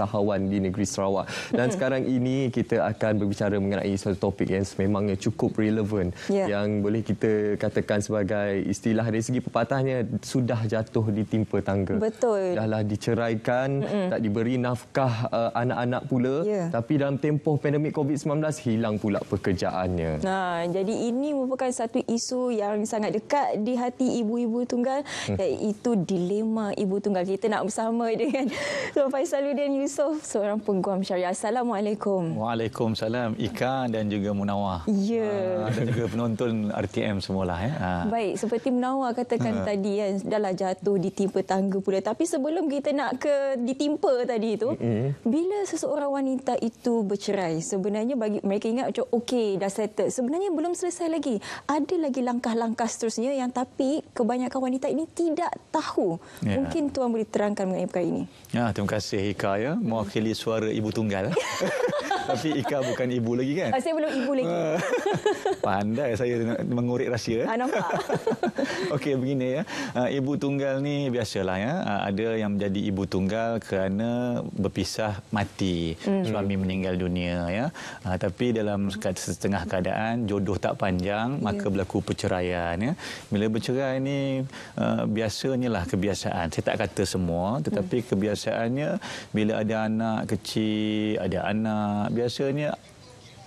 usahawan di negeri Sarawak. Dan sekarang ini kita akan berbicara mengenai satu topik yang sememangnya cukup relevan yeah. yang boleh kita katakan sebagai istilah dari segi pepatahnya sudah jatuh ditimpa tangga. Betul. Dahlah diceraikan, Mm-mm. tak diberi nafkah uh, anak-anak pula yeah. tapi dalam tempoh pandemik COVID-19 hilang pula pekerjaannya. Nah, jadi ini merupakan satu isu yang sangat dekat di hati ibu-ibu tunggal hmm. iaitu dilema ibu tunggal. Kita nak bersama dengan Faisaluddin Yusuf Yusof, seorang peguam syariah. Assalamualaikum. Waalaikumsalam. Ika dan juga Munawah. Ya. Ha, dan juga penonton RTM semualah. Ya. Ah. Baik, seperti Munawah katakan ha. tadi, ya, dah lah jatuh ditimpa tangga pula. Tapi sebelum kita nak ke ditimpa tadi itu, mm-hmm. bila seseorang wanita itu bercerai, sebenarnya bagi mereka ingat macam, okey, dah settle. Sebenarnya belum selesai lagi. Ada lagi langkah-langkah seterusnya yang tapi kebanyakan wanita ini tidak tahu. Ya. Mungkin Tuan boleh terangkan mengenai perkara ini. Ya, terima kasih Ika ya mewakili suara ibu tunggal. Tapi Ika bukan ibu lagi kan? Ah, saya belum ibu lagi. Ah. Pandai saya mengurik rahsia. Eh? Ah, nampak. Okey, begini ya. Ah, ibu tunggal ni biasalah ya. Ada yang menjadi ibu tunggal kerana berpisah mati. Hmm. Suami meninggal dunia ya. Tapi dalam setengah keadaan, jodoh tak panjang, yeah. maka berlaku perceraian ya. Bila bercerai ni, biasanya lah kebiasaan. Saya tak kata semua, tetapi hmm. kebiasaannya bila ada anak kecil, ada anak, biasanya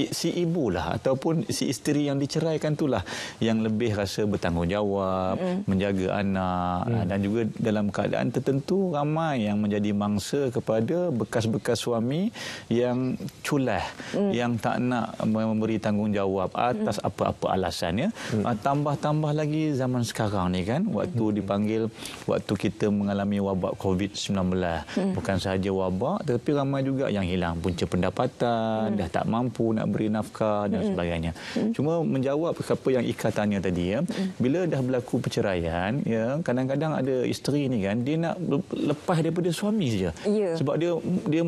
si ibu lah ataupun si isteri yang diceraikan itulah yang lebih rasa bertanggungjawab mm. menjaga anak mm. dan juga dalam keadaan tertentu ramai yang menjadi mangsa kepada bekas-bekas suami yang culah mm. yang tak nak memberi tanggungjawab atas mm. apa-apa alasannya mm. tambah-tambah lagi zaman sekarang ni kan waktu mm. dipanggil waktu kita mengalami wabak COVID-19 mm. bukan sahaja wabak tetapi ramai juga yang hilang punca pendapatan mm. dah tak mampu nak nak beri nafkah dan mm. sebagainya. Mm. Cuma menjawab apa yang Ika tanya tadi ya. Mm. Bila dah berlaku perceraian ya, kadang-kadang ada isteri ni kan dia nak lepas daripada suami saja. Yeah. Sebab dia dia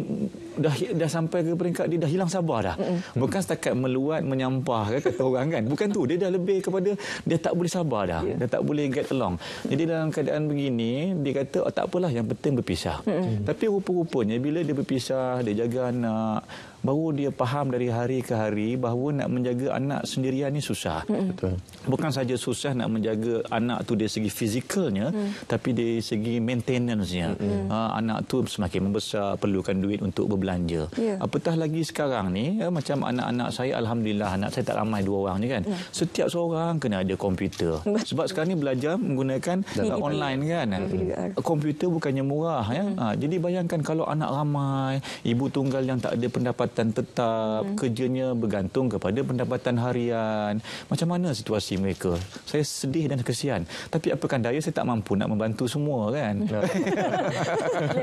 dah dah sampai ke peringkat dia dah hilang sabar dah. Mm. Bukan setakat meluat menyampah ke kata orang kan. Bukan tu, dia dah lebih kepada dia tak boleh sabar dah. Yeah. Dia tak boleh get along. Jadi dalam keadaan begini dia kata oh, tak apalah yang penting berpisah. Mm. Tapi rupa-rupanya bila dia berpisah, dia jaga anak baru dia faham dari hari ke hari bahawa nak menjaga anak sendirian ni susah. Betul. Bukan saja susah nak menjaga anak tu dari segi fizikalnya hmm. tapi dari segi maintenancenya nya ah, Ha, anak tu semakin membesar perlukan duit untuk berbelanja. Yeah. Apatah lagi sekarang ni ya, macam anak-anak saya alhamdulillah anak saya tak ramai dua orang ni kan. Yeah. Setiap seorang kena ada komputer. Sebab sekarang ni belajar menggunakan Dalam online PDR. kan. PDR. Hmm. Komputer bukannya murah ya. Ha, jadi bayangkan kalau anak ramai, ibu tunggal yang tak ada pendapatan jabatan tetap, hmm. kerjanya bergantung kepada pendapatan harian. Macam mana situasi mereka? Saya sedih dan kesian. Tapi apakah daya saya tak mampu nak membantu semua kan?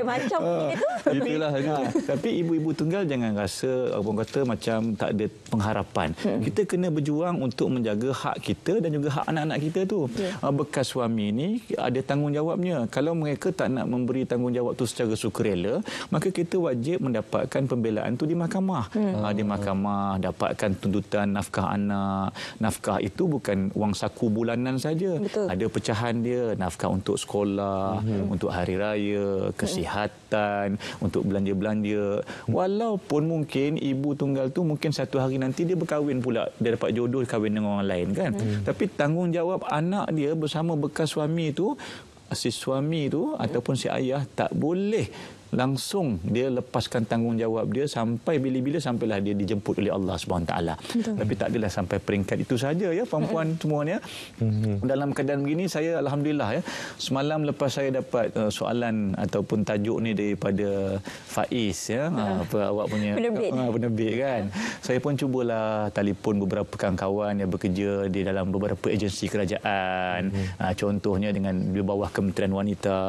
macam uh, ah, itu. Itulah. nah. Tapi ibu-ibu tunggal jangan rasa orang kata macam tak ada pengharapan. Hmm. Kita kena berjuang untuk menjaga hak kita dan juga hak anak-anak kita tu. Yeah. Ya. bekas suami ni ada tanggungjawabnya. Kalau mereka tak nak memberi tanggungjawab tu secara sukarela, maka kita wajib mendapatkan pembelaan tu di mahkamah mahkamah hmm. Ah, di mahkamah dapatkan tuntutan nafkah anak nafkah itu bukan wang saku bulanan saja ada pecahan dia nafkah untuk sekolah hmm. untuk hari raya kesihatan hmm. untuk belanja-belanja walaupun mungkin ibu tunggal tu mungkin satu hari nanti dia berkahwin pula dia dapat jodoh kahwin dengan orang lain kan hmm. tapi tanggungjawab anak dia bersama bekas suami itu, si suami tu hmm. ataupun si ayah tak boleh langsung dia lepaskan tanggungjawab dia sampai bila-bila sampailah dia dijemput oleh Allah Subhanahu Betul. Tapi tak adalah sampai peringkat itu saja ya perempuan semuanya. Mm-hmm. Dalam keadaan begini saya Alhamdulillah ya. Semalam lepas saya dapat uh, soalan ataupun tajuk ni daripada Faiz ya. Ha. apa awak punya penerbit ha, ah, kan. saya pun cubalah telefon beberapa kawan-kawan yang bekerja di dalam beberapa agensi kerajaan. ha, contohnya dengan di bawah Kementerian Wanita,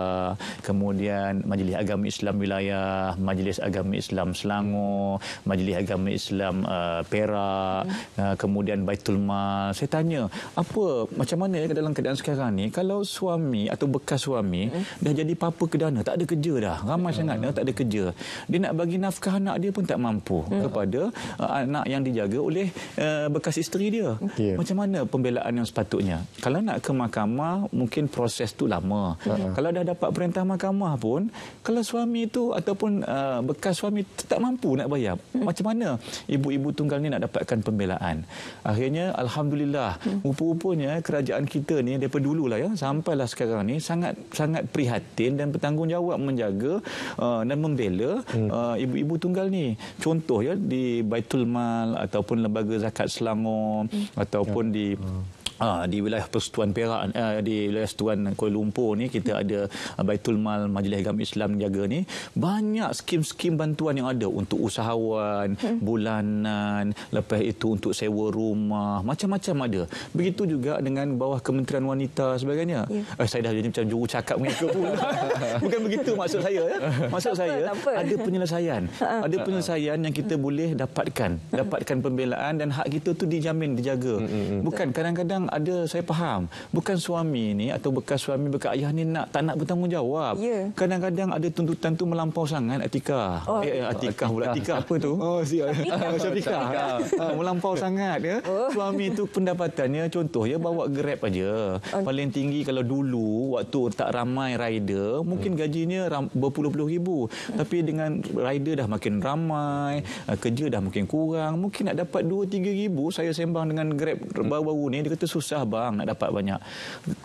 kemudian Majlis Agama Islam dalam wilayah Majlis Agama Islam Selangor, Majlis Agama Islam uh, Perak, uh, kemudian Baitul Mal. Saya tanya, apa macam mana ya, dalam keadaan sekarang ni kalau suami atau bekas suami hmm. dah jadi papa kedana, tak ada kerja dah. Ramai hmm. sangat dah tak ada kerja. Dia nak bagi nafkah anak dia pun tak mampu hmm. kepada uh, anak yang dijaga oleh uh, bekas isteri dia. Okay. Macam mana pembelaan yang sepatutnya? Kalau nak ke mahkamah, mungkin proses tu lama. Hmm. Kalau dah dapat perintah mahkamah pun, kalau suami itu ataupun uh, bekas suami tak mampu nak bayar. Hmm. Macam mana ibu-ibu tunggal ni nak dapatkan pembelaan? Akhirnya alhamdulillah hmm. rupa-rupanya kerajaan kita ni daripada dululah ya sampailah sekarang ni sangat sangat prihatin dan bertanggungjawab menjaga uh, dan membela hmm. uh, ibu-ibu tunggal ni. Contoh ya di Baitul Mal ataupun lembaga zakat Selangor hmm. ataupun ya. di hmm Uh, di wilayah Persetuan Perak uh, di wilayah Persetuan Kuala Lumpur ni kita ada uh, Baitul Mal Majlis Agama Islam jaga ni banyak skim-skim bantuan yang ada untuk usahawan hmm. bulanan lepas itu untuk sewa rumah macam-macam ada begitu juga dengan bawah Kementerian Wanita sebagainya yeah. Ya. uh, saya dah jadi macam juru cakap mengikut pun bukan begitu maksud saya ya? maksud tak saya apa, ada penyelesaian ha, ha. ada penyelesaian yang kita boleh dapatkan ha. dapatkan pembelaan dan hak kita tu dijamin dijaga hmm, hmm, hmm. bukan kadang-kadang kadang ada saya faham bukan suami ni atau bekas suami bekas ayah ni nak tak nak bertanggungjawab ya. kadang-kadang yeah. ada tuntutan tu melampau sangat etika oh. eh, etika eh, pula etika apa tu oh siap etika uh, ha, melampau sangat ya oh. suami tu pendapatannya contoh ya bawa grab aja oh. paling tinggi kalau dulu waktu tak ramai rider mungkin hmm. gajinya berpuluh-puluh ribu tapi dengan rider dah makin ramai eh, kerja dah makin kurang mungkin nak dapat 2 3 ribu saya sembang dengan grab baru-baru ni dia kata susah bang nak dapat banyak.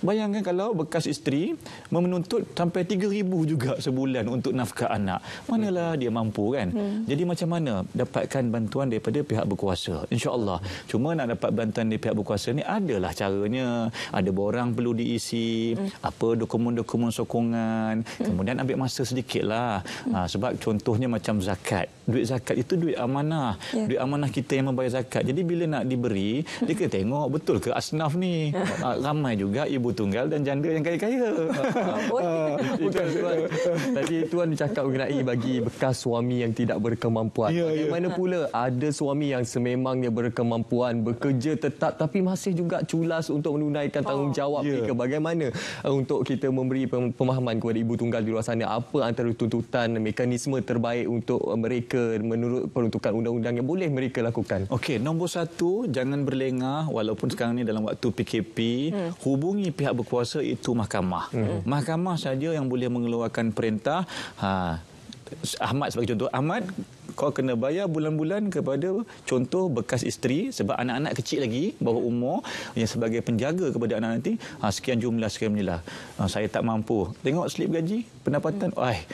Bayangkan kalau bekas isteri menuntut sampai 3000 juga sebulan untuk nafkah anak. Manalah hmm. dia mampu kan? Hmm. Jadi macam mana dapatkan bantuan daripada pihak berkuasa? Insya Allah. Cuma nak dapat bantuan dari pihak berkuasa ni adalah caranya. Ada borang perlu diisi. Hmm. Apa dokumen-dokumen sokongan. Hmm. Kemudian ambil masa sedikitlah. Hmm. Ha, sebab contohnya macam zakat. Duit zakat itu duit amanah. Yeah. Duit amanah kita yang membayar zakat. Jadi bila nak diberi, dia hmm. kena tengok betul ke asli naf ni. uh, ramai juga ibu tunggal dan janda yang kaya-kaya. Bukan ah, ah. tuan. Tadi tuan cakap mengenai bagi bekas suami yang tidak berkemampuan. Yeah, yeah. Mana pula ada suami yang sememangnya berkemampuan, bekerja tetap tapi masih juga culas untuk menunaikan tanggungjawab oh, ya. ke bagaimana eh, untuk kita memberi pemahaman kepada ibu tunggal di luar sana apa antara tuntutan mekanisme terbaik untuk eh, mereka menurut peruntukan undang-undang yang boleh mereka lakukan. Okey, nombor satu, jangan berlengah walaupun sekarang ni dalam waktu PKP hmm. hubungi pihak berkuasa itu mahkamah. Hmm. Mahkamah saja yang boleh mengeluarkan perintah ha Ahmad sebagai contoh Ahmad kau kena bayar bulan-bulan kepada contoh bekas isteri sebab anak-anak kecil lagi bawa umur yang sebagai penjaga kepada anak nanti ha, sekian jumlah sekian jumlah ha, saya tak mampu tengok slip gaji pendapatan hmm. ay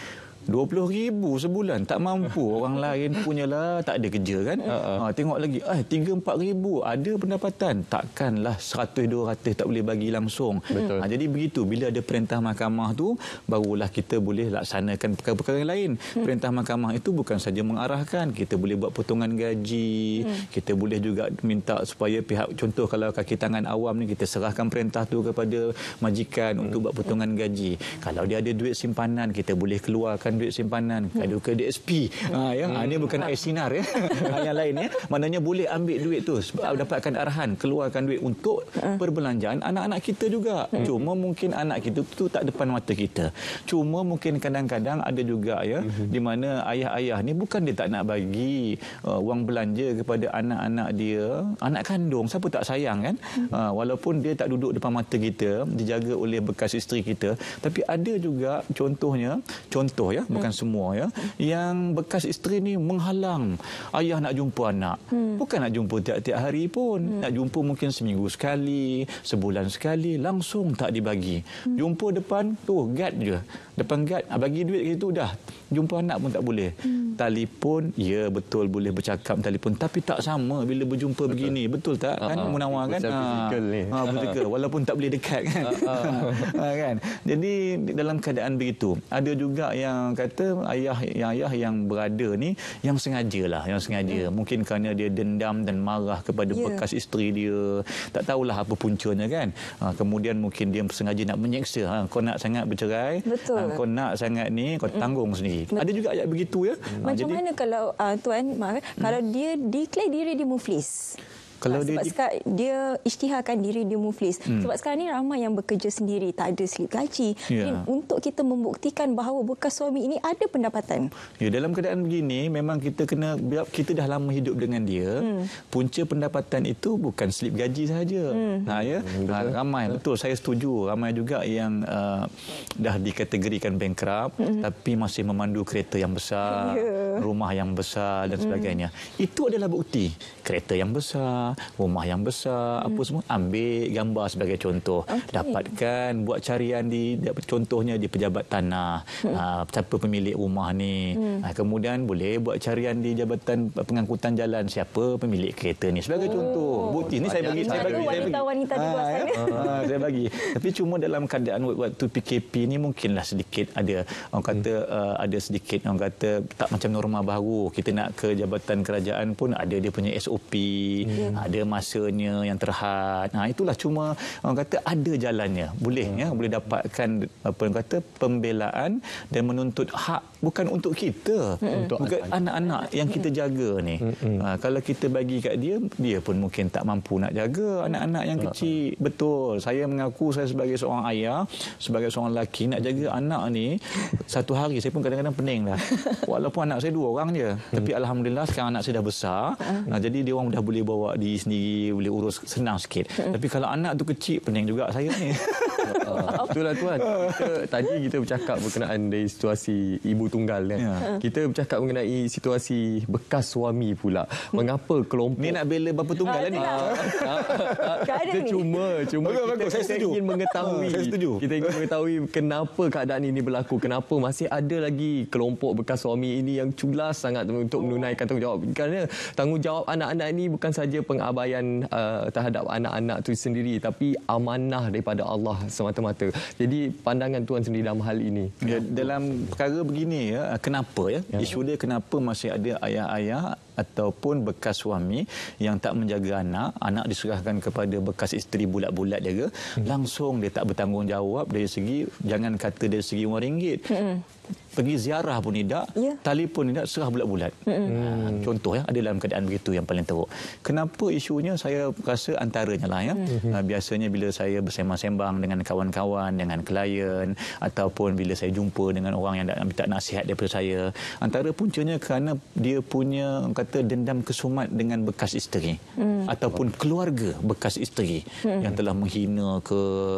RM20,000 sebulan tak mampu orang lain punya lah tak ada kerja kan uh, uh. Ha, tengok lagi eh, ah, RM3,000 ada pendapatan takkanlah RM100,200 tak boleh bagi langsung Betul. Ha, jadi begitu bila ada perintah mahkamah tu barulah kita boleh laksanakan perkara-perkara lain hmm. perintah mahkamah itu bukan saja mengarahkan kita boleh buat potongan gaji hmm. kita boleh juga minta supaya pihak contoh kalau kaki tangan awam ni kita serahkan perintah tu kepada majikan hmm. untuk buat potongan gaji kalau dia ada duit simpanan kita boleh keluarkan simpan duit simpanan, kadu hmm. ke DSP. Ha, ya? ha, ini bukan hmm. air sinar. Ya? Ha, yang lain, ya? maknanya boleh ambil duit tu sebab hmm. dapatkan arahan, keluarkan duit untuk perbelanjaan anak-anak kita juga. Cuma mungkin anak kita itu tak depan mata kita. Cuma mungkin kadang-kadang ada juga ya, di mana ayah-ayah ni bukan dia tak nak bagi uh, wang belanja kepada anak-anak dia, anak kandung, siapa tak sayang kan? Uh, walaupun dia tak duduk depan mata kita, dijaga oleh bekas isteri kita, tapi ada juga contohnya, contoh ya, hmm. bukan semua ya yang bekas isteri ni menghalang ayah nak jumpa anak hmm. bukan nak jumpa tiap-tiap hari pun hmm. nak jumpa mungkin seminggu sekali sebulan sekali langsung tak dibagi hmm. jumpa depan tu gad je depan gad ah, bagi duit gitu dah jumpa anak pun tak boleh hmm. telefon ya betul boleh bercakap telefon tapi tak sama bila berjumpa betul. begini betul tak kan uh-huh. munawar kan ha betul walaupun tak boleh dekat kan uh-huh. ha, kan jadi dalam keadaan begitu ada juga yang kata ayah yang ayah yang berada ni yang sengajalah yang sengaja hmm. mungkin kerana dia dendam dan marah kepada yeah. bekas isteri dia tak tahulah apa puncanya kan ha, kemudian mungkin dia sengaja nak menyeksa ha, kau nak sangat bercerai Betul. Ha, kau nak sangat ni kau hmm. tanggung sendiri Betul. ada juga ayat begitu ya hmm. macam jadi, mana kalau uh, tuan maaf, eh, hmm. kalau dia declare diri dia muflis kalau ah, sebab dia, sekarang, dia isytiharkan diri dia muflis. Hmm. Sebab sekarang ni ramai yang bekerja sendiri, tak ada slip gaji. Ya. Untuk kita membuktikan bahawa bekas suami ini ada pendapatan. Ya, dalam keadaan begini, memang kita kena kita dah lama hidup dengan dia. Hmm. Punca pendapatan itu bukan slip gaji sahaja. Hmm. Ha, ya? ha, ramai, betul. Saya setuju. Ramai juga yang uh, dah dikategorikan bankrupt hmm. tapi masih memandu kereta yang besar, ya. rumah yang besar dan hmm. sebagainya. Hmm. Itu adalah bukti. Kereta yang besar, rumah yang besar, hmm. apa semua ambil gambar sebagai contoh. Okay. Dapatkan buat carian di contohnya di pejabat tanah, hmm. uh, siapa pemilik rumah ni. Hmm. Uh, kemudian boleh buat carian di jabatan pengangkutan jalan siapa pemilik kereta ni sebagai oh. contoh. Bukti ni saya bagi saya bagi saya bagi. Wanita wanita di luar ah, ya. saya bagi. Tapi cuma dalam keadaan waktu PKP ni mungkinlah sedikit ada orang hmm. kata hmm. uh, ada sedikit orang kata tak macam norma baru. Kita nak ke jabatan kerajaan pun ada dia punya SOP. Hmm. Ya hmm. ada masanya yang terhad. Nah, ha, itulah cuma orang kata ada jalannya. Boleh hmm. ya, boleh dapatkan apa yang kata pembelaan dan menuntut hak bukan untuk kita, hmm. untuk bukan anak-anak yang kita hmm. jaga ni. Hmm. Ha, kalau kita bagi kat dia, dia pun mungkin tak mampu nak jaga anak-anak yang hmm. kecil. Hmm. Betul. Saya mengaku saya sebagai seorang ayah, sebagai seorang lelaki nak jaga hmm. anak ni satu hari saya pun kadang-kadang pening lah. Walaupun anak saya dua orang je. Hmm. Tapi Alhamdulillah sekarang anak saya dah besar. Hmm. Nah, ha, jadi dia orang dah boleh bawa dia diri sendiri boleh urus senang sikit. hmm Tapi kalau anak tu kecil pening juga saya ni. uh, betul lah tuan. Kita, tadi kita bercakap berkenaan dari situasi ibu tunggal kan. Yeah. Ya. Kita bercakap mengenai situasi bekas suami pula. Mengapa kelompok... Ni nak bela berapa tunggal ah, lah ni? Kita ah, cuma, cuma bagus, kita, bagus. Saya ingin mengetahui. Saya setuju. Kita ingin mengetahui kenapa keadaan ini berlaku. Kenapa masih ada lagi kelompok bekas suami ini yang culas sangat untuk oh. menunaikan tanggungjawab. Kerana tanggungjawab anak-anak ini bukan saja pengabaian uh, terhadap anak-anak itu sendiri. Tapi amanah daripada Allah semata-mata. Jadi pandangan tuan sendiri dalam hal ini. Ya, dalam perkara begini ya, kenapa ya? ya? Isu dia kenapa masih ada ayah-ayah ataupun bekas suami yang tak menjaga anak, anak diserahkan kepada bekas isteri bulat-bulat jaga hmm. langsung dia tak bertanggungjawab dari segi jangan kata dari segi wang ringgit. Hmm pergi ziarah pun tidak, yeah. telefon tidak, serah bulat-bulat. Hmm. Contoh ya, ada dalam keadaan begitu yang paling teruk. Kenapa isunya saya rasa antaranya lah ya. Hmm. Biasanya bila saya bersembang-sembang dengan kawan-kawan, dengan klien ataupun bila saya jumpa dengan orang yang minta nasihat daripada saya, antara puncanya kerana dia punya kata dendam kesumat dengan bekas isteri hmm. ataupun keluarga bekas isteri hmm. yang telah menghina ke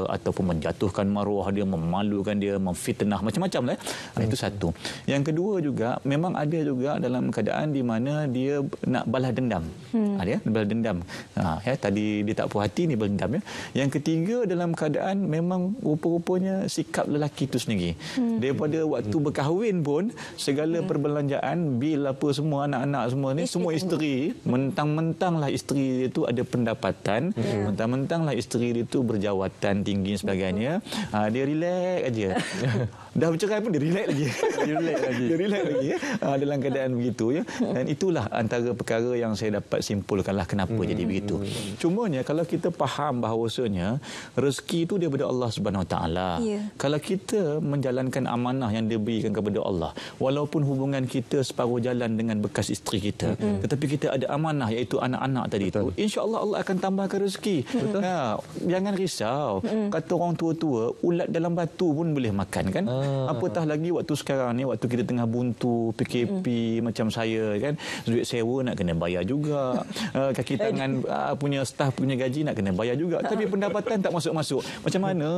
ataupun menjatuhkan maruah dia, memalukan dia, memfitnah macam-macam lah. Ya. Hmm. Itu saya satu. Yang kedua juga memang ada juga dalam keadaan di mana dia nak balas dendam. Hmm. Ada ya, balas dendam. Ha, ya tadi dia tak puas hati ni balas dendam ya. Yang ketiga dalam keadaan memang rupa-rupanya sikap lelaki tu sendiri. Hmm. Daripada waktu berkahwin pun segala hmm. perbelanjaan bil apa semua anak-anak semua ni semua isteri mentang-mentanglah isteri dia tu ada pendapatan, hmm. Ya. mentang-mentanglah isteri dia tu berjawatan tinggi sebagainya, ha, dia relax aja. dah bercerai pun dia relax lagi. dia relax lagi. dia relax lagi. Ya? Ha, dalam keadaan begitu. Ya? Dan itulah antara perkara yang saya dapat simpulkanlah kenapa hmm. jadi begitu. Cumanya kalau kita faham bahawasanya rezeki itu daripada Allah Subhanahu wa taala. Ya. Kalau kita menjalankan amanah yang diberikan kepada Allah. Walaupun hubungan kita separuh jalan dengan bekas isteri kita. Hmm. Tetapi kita ada amanah iaitu anak-anak tadi itu. InsyaAllah Allah akan tambahkan rezeki. Hmm. Betul. Ha, jangan risau. Hmm. Kata orang tua-tua, ulat dalam batu pun boleh makan kan. Hmm. Uh, Apatah lagi waktu sekarang ni waktu kita tengah buntu PKP uh, hmm. macam saya kan duit sewa nak kena bayar juga uh, kaki tangan uh, punya staff punya gaji nak kena bayar juga tapi pendapatan tak masuk-masuk macam mana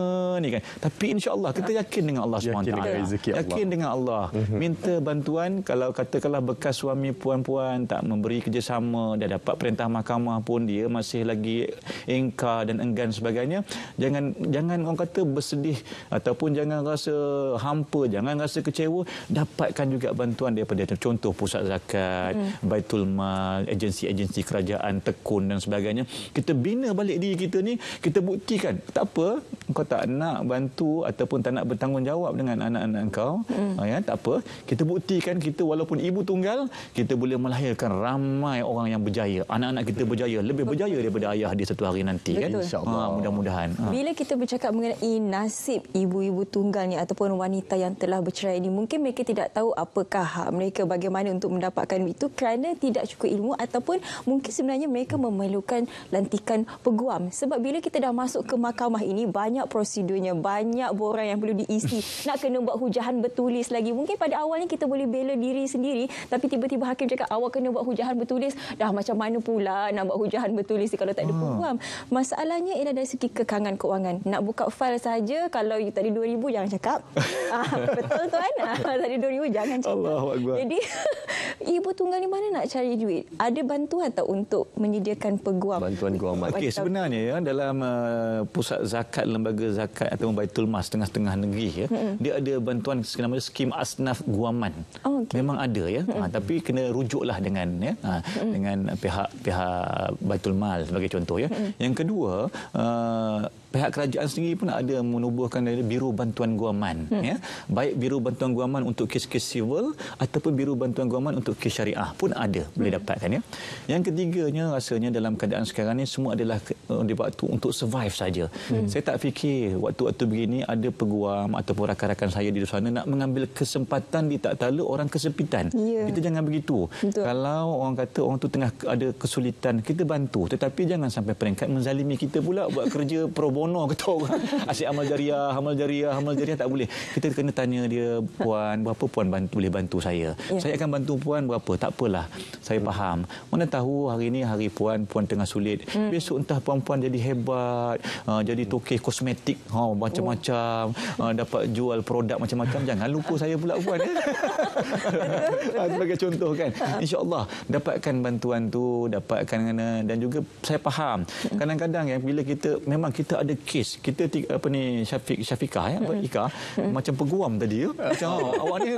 ni kan tapi insyaAllah kita yakin dengan Allah SWT yakin dengan, Allah. yakin dengan Allah mhm. minta bantuan kalau katakanlah bekas suami puan-puan tak memberi kerjasama dah dapat perintah mahkamah pun dia masih lagi engkar dan enggan sebagainya jangan jangan orang kata bersedih ataupun jangan rasa hampa jangan rasa kecewa dapatkan juga bantuan daripada contoh pusat zakat hmm. baitul mal agensi-agensi kerajaan tekun dan sebagainya kita bina balik diri kita ni kita buktikan tak apa kau tak nak bantu ataupun tak nak bertanggungjawab dengan anak-anak kau hmm. ya tak apa kita buktikan kita walaupun ibu tunggal kita boleh melahirkan ramai orang yang berjaya anak-anak kita berjaya lebih berjaya daripada ayah dia satu hari nanti kan? Betul. kan insyaallah ha, mudah-mudahan ha. bila kita bercakap mengenai nasib ibu-ibu tunggal ni ataupun wanita yang telah bercerai ini mungkin mereka tidak tahu apakah hak mereka bagaimana untuk mendapatkan itu kerana tidak cukup ilmu ataupun mungkin sebenarnya mereka memerlukan lantikan peguam sebab bila kita dah masuk ke mahkamah ini banyak prosedurnya banyak borang yang perlu diisi nak kena buat hujahan bertulis lagi mungkin pada awalnya kita boleh bela diri sendiri tapi tiba-tiba hakim cakap awak kena buat hujahan bertulis dah macam mana pula nak buat hujahan bertulis kalau tak ada hmm. peguam masalahnya ialah dari segi kekangan kewangan nak buka fail saja kalau you tak ada 2000 jangan cakap Ah, betul tu, tuan. Ah, tadi dua ribu jangan cakap. Allah Akbar. Jadi ibu tunggal ni mana nak cari duit? Ada bantuan tak untuk menyediakan peguam? Bantuan guaman. Okey sebenarnya ya dalam uh, pusat zakat lembaga zakat atau Baitul Mas tengah-tengah negeri ya. Mm-hmm. Dia ada bantuan sekenama skim asnaf guaman. Oh, okay. Memang ada ya. Mm-hmm. Ha, tapi kena rujuklah dengan ya ha, mm-hmm. dengan pihak-pihak Baitul Mal sebagai contoh ya. Mm-hmm. Yang kedua uh, pihak kerajaan sendiri pun ada menubuhkan dari biru bantuan guaman hmm. ya baik biru bantuan guaman untuk kes-kes civil ataupun biru bantuan guaman untuk kes syariah pun ada hmm. boleh dapatkan ya yang ketiganya rasanya dalam keadaan sekarang ini semua adalah eh, di waktu untuk survive saja hmm. saya tak fikir waktu-waktu begini ada peguam ataupun rakan-rakan saya di sana nak mengambil kesempatan di tak tala orang kesepitan. yeah. kita jangan begitu Betul. kalau orang kata orang tu tengah ada kesulitan kita bantu tetapi jangan sampai peringkat menzalimi kita pula buat kerja pro bono ketuk. Asyik amal jariah, amal jariah, amal jariah tak boleh. Kita kena tanya dia, puan, berapa puan bantu, boleh bantu saya? Ya. Saya akan bantu puan berapa? Tak apalah. Saya faham. Mana tahu hari ini hari puan, puan tengah sulit. Hmm. Besok entah puan-puan jadi hebat, uh, jadi tokeh kosmetik, ha, oh, macam-macam, hmm. uh, dapat jual produk macam-macam. Jangan lupa saya pula puan. Eh? Sebagai contoh kan. InsyaAllah dapatkan bantuan tu, dapatkan dan juga saya faham. Hmm. Kadang-kadang yang bila kita memang kita ada ada kes kita apa ni Syafiq Syafiqah ya apa Ika macam peguam tadi ya. Macam oh, awak ni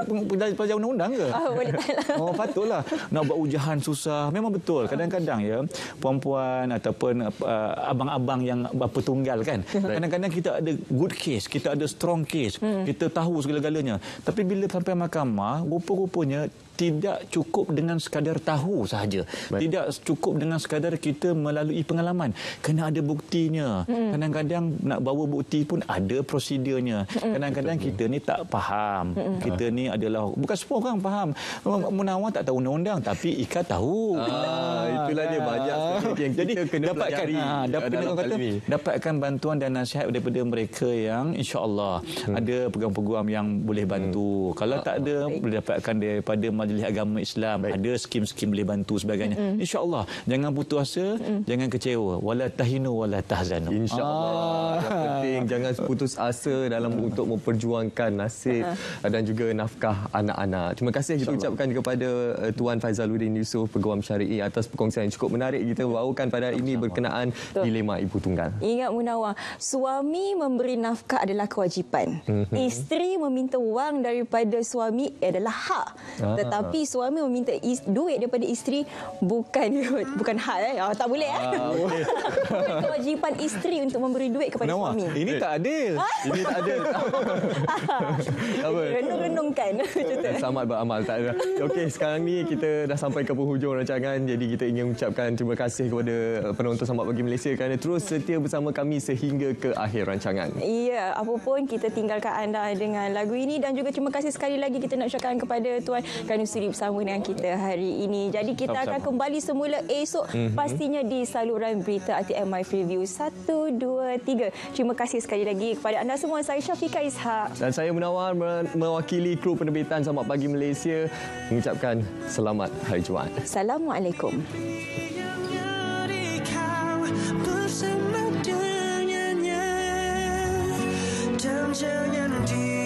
pelajar undang-undang ke? Oh boleh tak. Oh patutlah nak buat ujahan susah. Memang betul kadang-kadang ya puan-puan ataupun uh, abang-abang yang apa tunggal kan. Kadang-kadang kita ada good case, kita ada strong case, hmm. kita tahu segala-galanya. Tapi bila sampai mahkamah, rupa-rupanya tidak cukup dengan sekadar tahu sahaja. Baik. Tidak cukup dengan sekadar kita melalui pengalaman. Kena ada buktinya. Hmm kadang-kadang nak bawa bukti pun ada prosedurnya. Kadang-kadang kita ni tak faham. Kita ni adalah bukan semua orang faham. Munawar tak tahu undang-undang tapi Ika tahu. Ah, itulah dia banyak. Ah. Yang Jadi kita kena dapatkan ha, dapat kena kata, dapatkan bantuan dan nasihat daripada mereka yang insya-Allah hmm. ada peguam-peguam yang boleh hmm. bantu. Hmm. Kalau ah, tak ada Baik. boleh dapatkan daripada Majlis Agama Islam. Baik. Ada skim-skim boleh bantu sebagainya. Hmm. Insya-Allah jangan putus asa, hmm. jangan kecewa. Wala tahinu wala tahzanu. Insya-Allah. Ah penting jangan putus asa dalam untuk memperjuangkan nasib ha. dan juga nafkah anak-anak. Terima kasih kita ucapkan kepada eh, Tuan Faizaluddin Yusof Peguam Syarie atas perkongsian yang cukup menarik kita bawakan pada hari ini berkenaan dilema ibu tunggal. Ingat Munawar, suami memberi nafkah adalah kewajipan. Mhm. Isteri meminta wang daripada suami adalah hak. Ah. Tetapi suami meminta duit daripada isteri bukan bukan hak eh. Oh, tak boleh eh. Ah, kewajipan isteri untuk memberi memberi duit kepada Penawar. suami. Ini tak adil. Ha? Ini tak adil. Renung-renungkan. Selamat beramal. Tak ada. Okey, sekarang ni kita dah sampai ke penghujung rancangan. Jadi kita ingin ucapkan terima kasih kepada uh, penonton Sambat Pagi Malaysia kerana terus setia bersama kami sehingga ke akhir rancangan. Ya, apapun kita tinggalkan anda dengan lagu ini dan juga terima kasih sekali lagi kita nak ucapkan kepada Tuan Kanusiri bersama dengan kita hari ini. Jadi kita akan kembali semula esok mhm. pastinya di saluran berita RTM My Preview 1, 2, Terima kasih sekali lagi kepada anda semua. Saya Syafika Ishak. Dan saya Munawar mewakili kru penerbitan Selamat Pagi Malaysia mengucapkan selamat Hari Jumaat. Assalamualaikum. Jangan dia